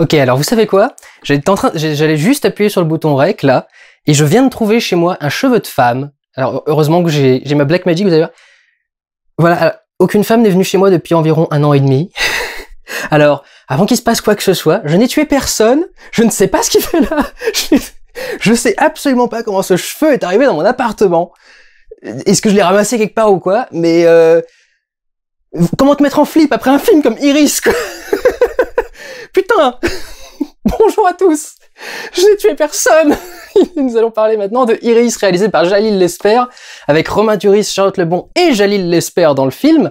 Ok, alors vous savez quoi J'allais juste appuyer sur le bouton REC, là, et je viens de trouver chez moi un cheveu de femme. Alors, heureusement que j'ai ma Black Magic, vous allez voir. Voilà, aucune femme n'est venue chez moi depuis environ un an et demi. alors, avant qu'il se passe quoi que ce soit, je n'ai tué personne, je ne sais pas ce qu'il fait là, je, sais absolument pas comment ce cheveu est arrivé dans mon appartement. Est-ce que je l'ai ramassé quelque part ou quoi Mais euh, comment te mettre en flip après un film comme Iris quoi Putain Bonjour à tous Je n'ai tué personne Nous allons parler maintenant de Iris, réalisé par Jalil Lesper, avec Romain Duris, Charlotte Lebon et Jalil Lesper dans le film.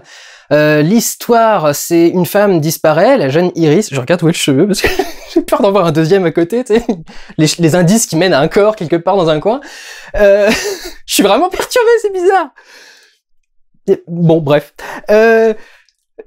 Euh, l'histoire, c'est une femme disparaît, la jeune Iris, je regarde où est le cheveu parce que j'ai peur d'en voir un deuxième à côté, tu les, indices qui mènent à un corps quelque part dans un coin. Euh, je suis vraiment perturbé, c'est bizarre. Bon, bref. Euh,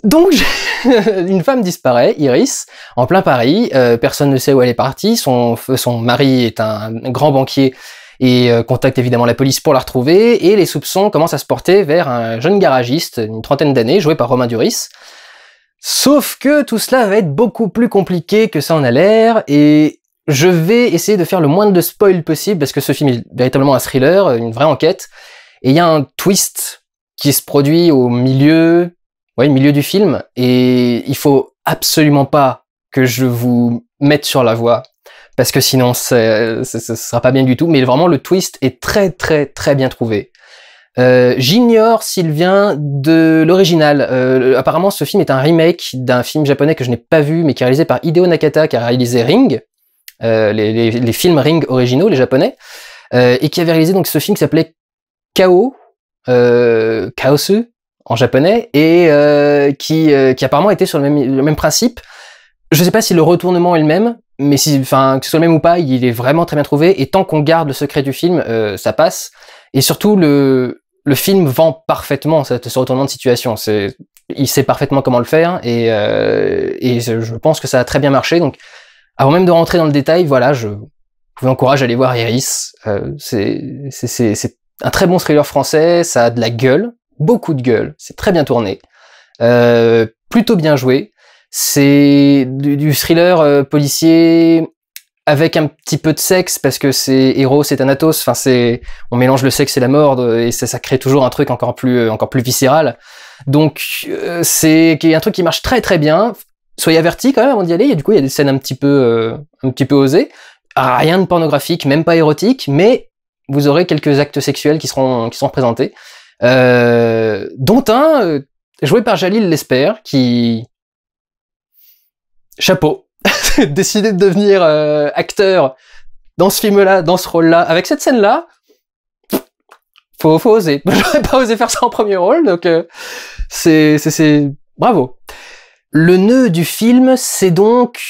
donc, une femme disparaît, Iris, en plein Paris. Euh, personne ne sait où elle est partie. Son, mari est un grand banquier et euh, contacte évidemment la police pour la retrouver. Et les soupçons commencent à se porter vers un jeune garagiste d'une trentaine d'années, joué par Romain Duris. Sauf que tout cela va être beaucoup plus compliqué que ça en a l'air. Et je vais essayer de faire le moins de spoil possible parce que ce film est véritablement un thriller, une vraie enquête. Et il y a un twist qui se produit au milieu ouais, milieu du film. Et il faut absolument pas que je vous mette sur la voie parce que sinon ce sera pas bien du tout. Mais vraiment, le twist est très très très bien trouvé. Euh, J'ignore s'il vient de l'original. Euh, apparemment, ce film est un remake d'un film japonais que je n'ai pas vu, mais qui est réalisé par Hideo Nakata, qui a réalisé Ring, euh, les, les, les, films Ring originaux, les japonais, euh, et qui avait réalisé donc ce film qui s'appelait Kao, euh, Kaosu, e, en japonais et euh, qui, euh, qui apparemment était sur le même, principe. Je sais pas si le retournement est le même, mais si, enfin, que ce soit le même ou pas, il est vraiment très bien trouvé. Et tant qu'on garde le secret du film, euh, ça passe. Et surtout, le, le film vend parfaitement ce, ce retournement de situation. C'est, il sait parfaitement comment le faire, et, et je pense que ça a très bien marché. Donc, avant même de rentrer dans le détail, voilà, je vous encourage à aller voir Iris. c'est, c'est, c'est, c'est un très bon thriller français. Ça a de la gueule beaucoup de gueule, c'est très bien tourné, euh, plutôt bien joué. C'est du, thriller euh, policier avec un petit peu de sexe parce que c'est héros, c'est Thanatos. Enfin, c'est on mélange le sexe et la mort euh, et ça, ça crée toujours un truc encore plus encore plus viscéral. Donc euh, c'est un truc qui marche très très bien. Soyez avertis quand même avant d'y aller. du coup, il y a des scènes un petit peu un petit peu osées. Rien de pornographique, même pas érotique, mais vous aurez quelques actes sexuels qui seront qui seront représentés euh, dont un euh, joué par Jalil Lesper, qui... Chapeau. Décidé de devenir euh, acteur dans ce film-là, dans ce rôle-là, avec cette scène-là, faut, faut oser. J'aurais pas osé faire ça en premier rôle, donc euh, c'est... Bravo. Le nœud du film, c'est donc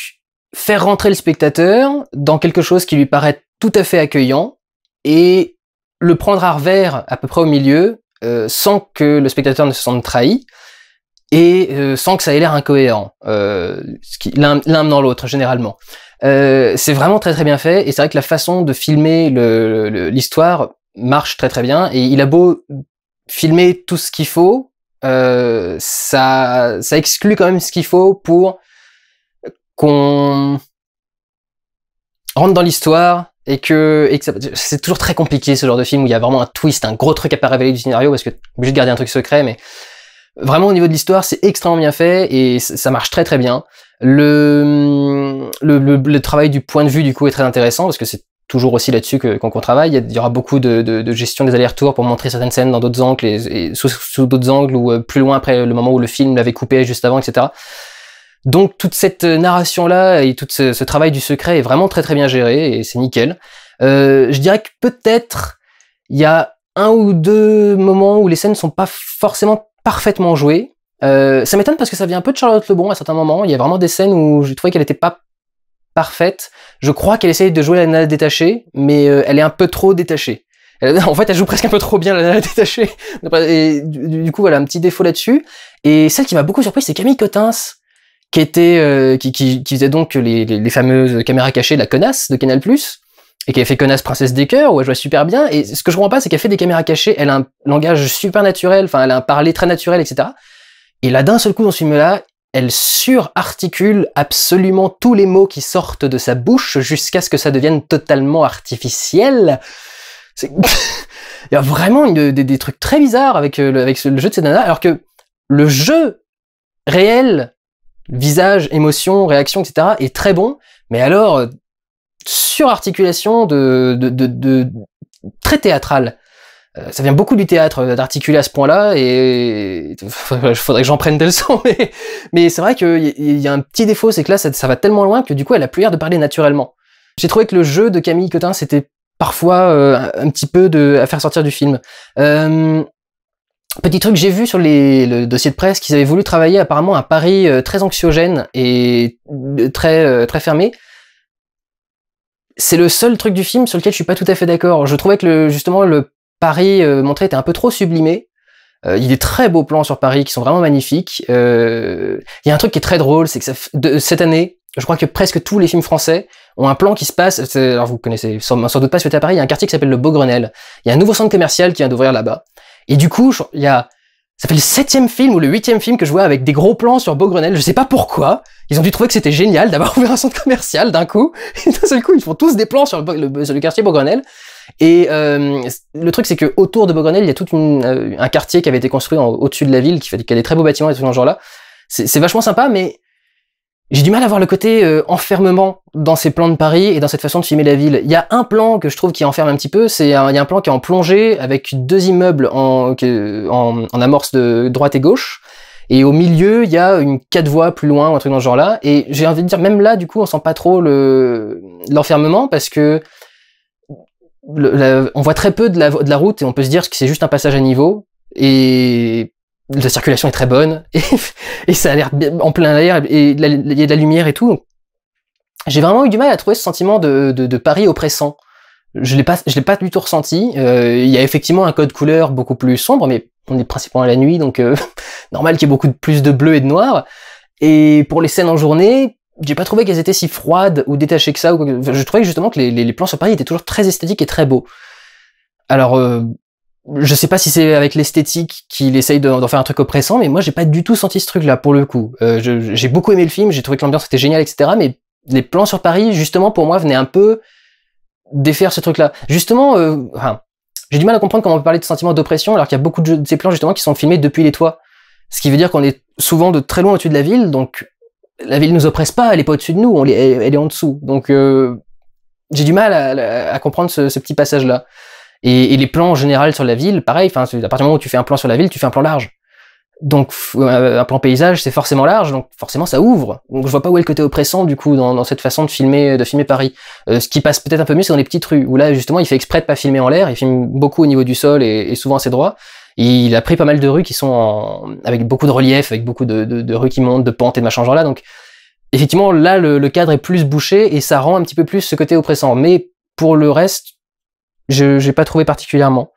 faire rentrer le spectateur dans quelque chose qui lui paraît tout à fait accueillant et le prendre à revers à peu près au milieu euh, sans que le spectateur ne se sente trahi et euh, sans que ça ait l'air incohérent, euh, l'un dans l'autre généralement. Euh, c'est vraiment très très bien fait et c'est vrai que la façon de filmer l'histoire marche très très bien et il a beau filmer tout ce qu'il faut, ça, ça exclut quand même ce qu'il faut pour qu'on rentre dans l'histoire et que, c'est toujours très compliqué ce genre de film où il y a vraiment un twist, un gros truc à pas révéler du scénario parce que t'es obligé de garder un truc secret, mais vraiment au niveau de l'histoire, c'est extrêmement bien fait et ça marche très très bien. Le, travail du point de vue du coup est très intéressant parce que c'est toujours aussi là-dessus qu'on travaille. Il y, aura beaucoup de, gestion des allers-retours pour montrer certaines scènes dans d'autres angles et, sous d'autres angles ou euh, plus loin après le moment où le film l'avait coupé juste avant, etc. Donc toute cette euh, narration-là et tout ce, travail du secret est vraiment très très bien géré et c'est nickel. Euh, je dirais que peut-être il y a un ou deux moments où les scènes sont pas forcément parfaitement jouées. Euh, ça m'étonne parce que ça vient un peu de Charlotte Lebron à certains moments. Il y a vraiment des scènes où je trouvais qu'elle n'était pas parfaite. Je crois qu'elle essaye de jouer la nana détachée, mais elle est un peu trop détachée. en fait, elle joue presque un peu trop bien la nana détachée. Et, du, coup, voilà, un petit défaut là-dessus. Et celle qui m'a beaucoup surpris, c'est Camille Cottins qui était euh, qui, qui, qui, faisait donc les, les, les, fameuses caméras cachées, la connasse de Canal+, et qui a fait connasse Princesse des Cœurs, où elle jouait super bien. Et ce que je comprends pas, c'est qu'elle fait des caméras cachées, elle a un langage super naturel, enfin elle a un parler très naturel, etc. Et là, d'un seul coup, dans ce film-là, elle surarticule absolument tous les mots qui sortent de sa bouche jusqu'à ce que ça devienne totalement artificiel. Il y a vraiment des, des, trucs très bizarres avec, euh, le, avec le jeu de ces nanas, alors que le jeu réel visage, émotion, réaction, etc., est très bon, mais alors euh, sur de, de, de, de, très théâtrale. Euh, ça vient beaucoup du théâtre euh, d'articuler à ce point-là, et il faudrait que j'en prenne des leçons, mais, c'est vrai qu'il y, a un petit défaut, c'est que là, ça, va tellement loin que du coup, elle a plus l'air de parler naturellement. J'ai trouvé que le jeu de Camille Cotin, c'était parfois un petit peu de, à faire sortir du film. Petit truc, j'ai vu sur les, le dossier de presse qu'ils avaient voulu travailler apparemment à Paris euh, très anxiogène et euh, très, euh, très fermé. C'est le seul truc du film sur lequel je suis pas tout à fait d'accord. Je trouvais que justement le Paris montré était un peu trop sublimé. il y a des très beaux plans sur Paris qui sont vraiment magnifiques. Il y a un truc qui est très drôle, c'est que cette année, je crois que presque tous les films français ont un plan qui se passe. Alors vous connaissez sans, doute pas ce à Paris, il y a un quartier qui s'appelle le Beau Grenelle. Il y a un nouveau centre commercial qui vient d'ouvrir là-bas. Et du coup, il y a, ça fait le septième film ou le huitième film que je vois avec des gros plans sur grenelle Je sais pas pourquoi. Ils ont dû trouver que c'était génial d'avoir ouvert un centre commercial d'un coup. Et d'un seul coup, ils font tous des plans sur le, quartier Beaugrenelle. Et euh, le truc, c'est que autour de Beaugrenelle, il y a tout euh, un quartier qui avait été construit au-dessus de la ville, qui fait, a des très beaux bâtiments et tout ce genre là. C'est vachement sympa, mais j'ai du mal à voir le côté euh, enfermement dans ces plans de Paris et dans cette façon de filmer la ville. Il y a un plan que je trouve qui enferme un petit peu, c'est il y a un plan qui est en plongée avec deux immeubles en, en, amorce de droite et gauche. Et au milieu, il y a une quatre voies plus loin, ou un truc dans ce genre-là. Et j'ai envie de dire, même là, du coup, on sent pas trop l'enfermement parce que on voit très peu de la, de la route et on peut se dire que c'est juste un passage à niveau. Et la circulation est très bonne et, ça a l'air en plein air et il y a de la lumière et tout. J'ai vraiment eu du mal à trouver ce sentiment de, Paris oppressant. Je l'ai pas, je l'ai pas du tout ressenti. Euh, il y a effectivement un code couleur beaucoup plus sombre, mais on est principalement à la nuit, donc euh, normal qu'il y ait beaucoup plus de bleu et de noir. Et pour les scènes en journée, j'ai pas trouvé qu'elles étaient si froides ou détachées que ça. Ou... je trouvais justement que les, plans sur Paris étaient toujours très esthétiques et très beaux. Alors, euh, je sais pas si c'est avec l'esthétique qu'il essaye d'en faire un truc oppressant, mais moi j'ai pas du tout senti ce truc-là pour le coup. Euh, j'ai beaucoup aimé le film, j'ai trouvé que l'ambiance était géniale, etc. Mais les plans sur Paris, justement, pour moi, venaient un peu défaire ce truc-là. Justement, euh, j'ai du mal à comprendre comment on peut parler de sentiment d'oppression alors qu'il y a beaucoup de ces plans justement qui sont filmés depuis les toits. Ce qui veut dire qu'on est souvent de très loin au-dessus de la ville, donc la ville nous oppresse pas, elle est pas au-dessus de nous, elle, est en dessous. Donc euh, j'ai du mal à, comprendre ce petit passage-là. Et, les plans en général sur la ville, pareil, enfin, à partir du moment où tu fais un plan sur la ville, tu fais un plan large. Donc, euh, un plan paysage, c'est forcément large, donc forcément ça ouvre. Donc, je vois pas où est le côté oppressant, du coup, dans, cette façon de filmer, de filmer Paris. Euh, ce qui passe peut-être un peu mieux, c'est dans les petites rues, où là, justement, il fait exprès de pas filmer en l'air, il filme beaucoup au niveau du sol et, et souvent assez droit. Il a pris pas mal de rues qui sont avec beaucoup de relief, avec beaucoup de, de, de, rues qui montent, de pentes et de machin genre là. Donc, effectivement, là, le, cadre est plus bouché et ça rend un petit peu plus ce côté oppressant. Mais pour le reste, je n'ai pas trouvé particulièrement.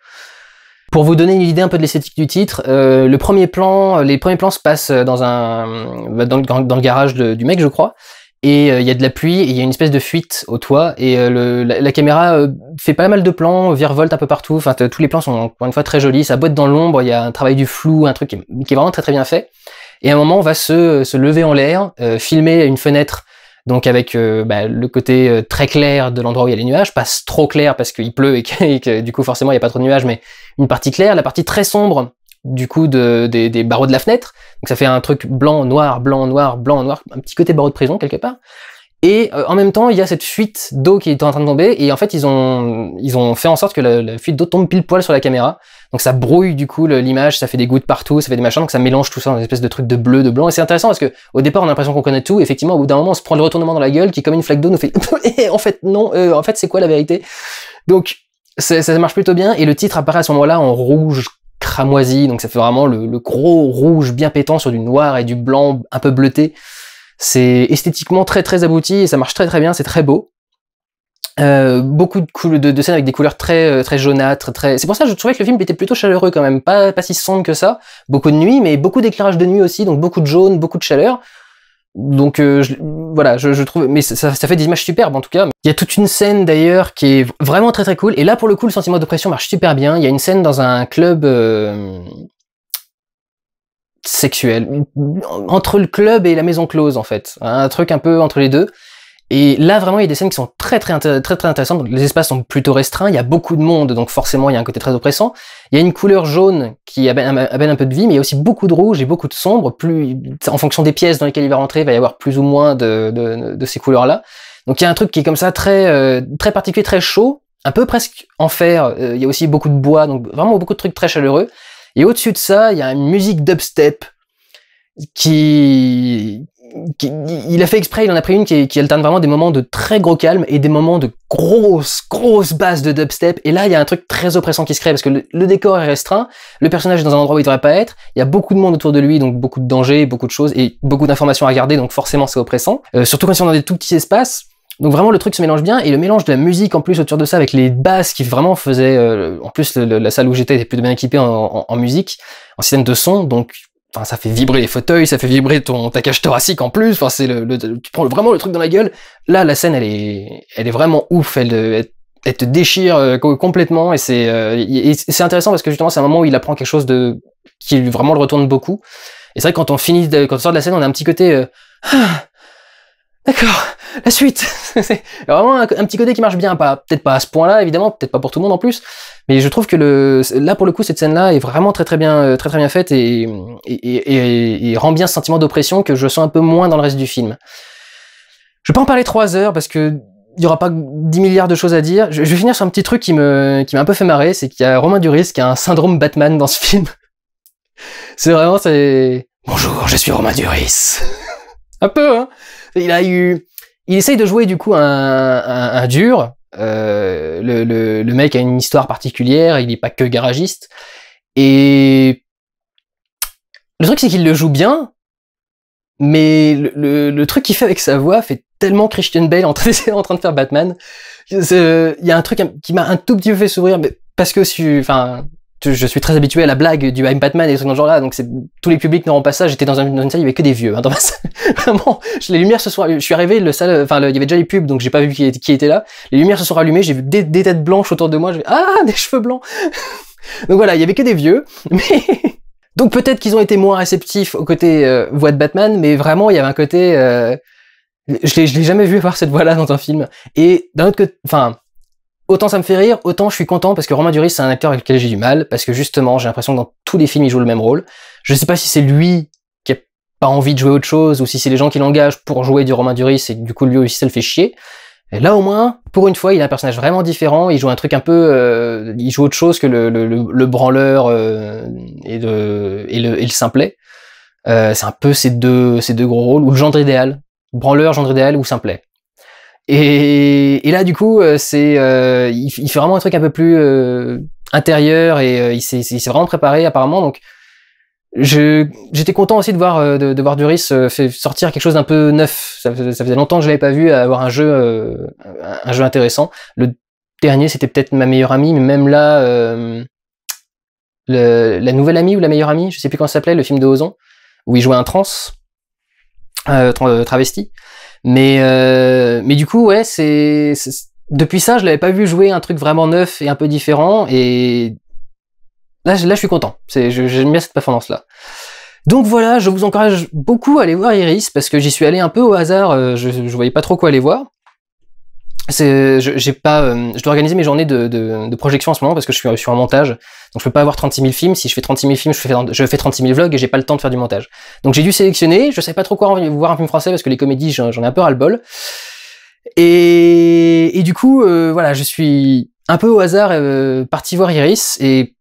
Pour vous donner une idée un peu de l'esthétique du titre, euh, le premier plan, les premiers plans se passent euh, dans un bah, dans, le garage du mec, je crois. Et euh, il y a de la pluie, il y a une espèce de fuite au toit, et la, caméra fait pas mal de plans, virevolte un peu partout. Enfin, tous les plans sont encore une fois très jolis, ça boite dans l'ombre, il y a un travail du flou, un truc qui est, vraiment très très bien fait. Et à un moment, on va se, se lever en l'air, filmer une fenêtre donc avec euh, bah, le côté euh, très clair de l'endroit où il y a les nuages, pas trop clair parce qu'il pleut et que, du coup forcément il n'y a pas trop de nuages, mais une partie claire, la partie très sombre du coup des barreaux de la fenêtre. Donc ça fait un truc blanc, noir, blanc, noir, blanc, noir, un petit côté barreau de prison quelque part. Et euh, en même temps, il y a cette fuite d'eau qui est en train de tomber. Et en fait, ils ont, ils ont fait en sorte que la, fuite d'eau tombe pile poil sur la caméra. Donc ça brouille du coup l'image, ça fait des gouttes partout, ça fait des machins. Donc ça mélange tout ça dans une espèce de truc de bleu, de blanc. Et c'est intéressant parce que au départ, on a l'impression qu'on connaît tout. Effectivement, au bout d'un moment, on se prend le retournement dans la gueule qui, comme une flaque d'eau, nous fait eh, en fait non, euh, en fait c'est quoi la vérité Donc ça, ça marche plutôt bien. Et le titre apparaît à ce moment-là en rouge cramoisi. Donc ça fait vraiment le, le gros rouge bien pétant sur du noir et du blanc un peu bleuté. C'est esthétiquement très très abouti et ça marche très très bien, c'est très beau. Euh, beaucoup de, de, scènes avec des couleurs très euh, très jaunâtres, très. C'est pour ça que je trouvais que le film était plutôt chaleureux quand même, pas pas si sombre que ça. Beaucoup de nuit, mais beaucoup d'éclairage de nuit aussi, donc beaucoup de jaune, beaucoup de chaleur. Donc euh, voilà, je, trouve, mais ça, fait des images superbes en tout cas. Il y a toute une scène d'ailleurs qui est vraiment très très cool. Et là pour le coup, le sentiment d'oppression marche super bien. Il y a une scène dans un club, sexuel, entre le club et la maison close en fait, un truc un peu entre les deux. Et là vraiment il y a des scènes qui sont très très très très intéressantes. les espaces sont plutôt restreints, il y a beaucoup de monde donc forcément il y a un côté très oppressant. Il y a une couleur jaune qui amène un peu de vie, mais il y a aussi beaucoup de rouge et beaucoup de sombre. Plus en fonction des pièces dans lesquelles il va rentrer, il va y avoir plus ou moins de, ces couleurs là. Donc il y a un truc qui est comme ça très euh, très particulier, très chaud, un peu presque en fer. Euh, il y a aussi beaucoup de bois, donc vraiment beaucoup de trucs très chaleureux. Et au-dessus de ça, il y a une musique dubstep qui, il a fait exprès, il en a pris une qui, alterne vraiment des moments de très gros calme et des moments de grosse, grosse basses de dubstep. Et là, il y a un truc très oppressant qui se crée parce que le, décor est restreint, le personnage est dans un endroit où il devrait pas être, il y a beaucoup de monde autour de lui, donc beaucoup de dangers, beaucoup de choses et beaucoup d'informations à garder, donc forcément c'est oppressant. Euh, surtout quand on est dans des tout petits espaces. Donc vraiment le truc se mélange bien et le mélange de la musique en plus autour de ça avec les basses qui vraiment faisaient euh, en plus la salle où j'étais était plutôt bien équipée en, musique, en système de son donc enfin ça fait vibrer les fauteuils, ça fait vibrer ton ta cage thoracique en plus, enfin c'est le, tu prends vraiment le truc dans la gueule. Là la scène elle est elle est vraiment ouf, elle, te déchire euh, complètement et c'est euh, c'est intéressant parce que justement c'est un moment où il apprend quelque chose de qui vraiment le retourne beaucoup. Et c'est vrai que quand on finit de, quand on sort de la scène, on a un petit côté D'accord, la suite. c'est vraiment un, petit côté qui marche bien, pas peut-être pas à ce point-là évidemment, peut-être pas pour tout le monde en plus, mais je trouve que le là pour le coup cette scène-là est vraiment très très bien euh, très très bien faite et, rend bien ce sentiment d'oppression que je sens un peu moins dans le reste du film. Je vais pas en parler trois heures parce que il aura pas 10 milliards de choses à dire. Je, vais finir sur un petit truc qui qui m'a un peu fait marrer, c'est qu'il y a Romain Duris qui a un syndrome Batman dans ce film. c'est vraiment c'est bonjour, je suis Romain Duris. un peu hein il a eu, il essaye de jouer du coup un, dur. Euh, le, mec a une histoire particulière, il n'est pas que garagiste. Et le truc c'est qu'il le joue bien, mais le, le truc qu'il fait avec sa voix fait tellement Christian Bale en train, de faire Batman. Il y a un truc qui m'a un tout petit peu fait sourire, mais parce que enfin, je suis très habitué à la blague du I'm Batman et des trucs dans genre là, donc tous les publics n'auront pas ça. J'étais dans, un, une salle, il y avait que des vieux. Hein, vraiment, les lumières se sont. Je suis arrivé, le salle, enfin, il y avait déjà les pubs, donc j'ai pas vu qui, qui, était là. Les lumières se sont rallumées, j'ai vu des, têtes blanches autour de moi. J'ai ah des cheveux blancs. donc voilà, il y avait que des vieux, mais. donc peut-être qu'ils ont été moins réceptifs au côté euh, voix de Batman, mais vraiment il y avait un côté, euh... je l'ai jamais vu avoir cette voix-là dans un film. Et d'un autre côté, enfin, Autant ça me fait rire, autant je suis content parce que Romain Duris c'est un acteur avec lequel j'ai du mal, parce que justement j'ai l'impression que dans tous les films il joue le même rôle. Je sais pas si c'est lui qui a pas envie de jouer autre chose, ou si c'est les gens qui l'engagent pour jouer du Romain Duris et du coup lui aussi ça le fait chier. Et là au moins, pour une fois, il a un personnage vraiment différent, il joue un truc un peu... Euh, il joue autre chose que le, branleur euh, et, de, le, simplet. Euh, c'est un peu ces deux, ces deux gros rôles, ou le genre idéal. Branleur, genre idéal ou simplet. Et, et là, du coup, euh, c'est, euh, il, fait vraiment un truc un peu plus euh, intérieur et il s'est, il s'est vraiment préparé apparemment. Donc, je, j'étais content aussi de voir de, de voir Duris sortir quelque chose d'un peu neuf. Ça, faisait longtemps que je l'avais pas vu avoir un jeu un jeu intéressant. Le dernier c'était peut-être ma meilleure amie, mais même là le, la nouvelle amie ou la meilleure amie, je sais plus comment ça s'appelait, le film de Ozon où il jouait un trans euh, travesti. Mais, euh, mais du coup, ouais, c'est, depuis ça, je l'avais pas vu jouer un truc vraiment neuf et un peu différent. Et là, là je suis content. C'est, j'aime bien cette performance-là. Donc voilà, je vous encourage beaucoup à aller voir Iris parce que j'y suis allé un peu au hasard. Euh, je, je voyais pas trop quoi aller voir je, pas, euh, je dois organiser mes journées de, de, de, projection en ce moment parce que je suis, sur un montage. Donc je peux pas avoir 36 000 films. Si je fais 36 000 films, je fais, je fais 36 000 vlogs et j'ai pas le temps de faire du montage. Donc j'ai dû sélectionner. Je sais pas trop quoi voir un film français parce que les comédies, j'en ai un peu ras le bol. Et, et du coup, euh, voilà, je suis un peu au hasard euh, parti voir Iris et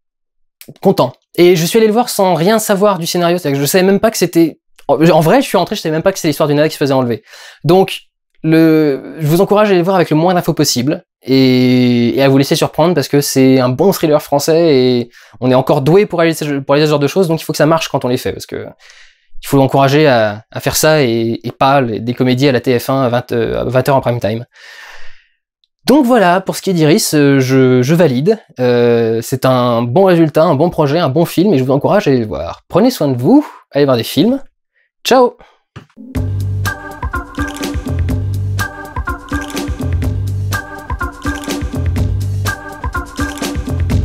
content. Et je suis allé le voir sans rien savoir du scénario. C'est-à-dire que je savais même pas que c'était en vrai, je suis rentré, je savais même pas que c'était l'histoire d'une nana qui se faisait enlever. Donc, le, je vous encourage à les voir avec le moins d'infos possible et, à vous laisser surprendre parce que c'est un bon thriller français et on est encore doué pour aller pour ce genre de choses, donc il faut que ça marche quand on les fait parce que il faut l'encourager à, faire ça et, pas des comédies à la TF1 à 20, euh, h en prime time. Donc voilà, pour ce qui est d'Iris, euh, je, valide. Euh, c'est un bon résultat, un bon projet, un bon film, et je vous encourage à aller le voir. Prenez soin de vous, allez voir des films. Ciao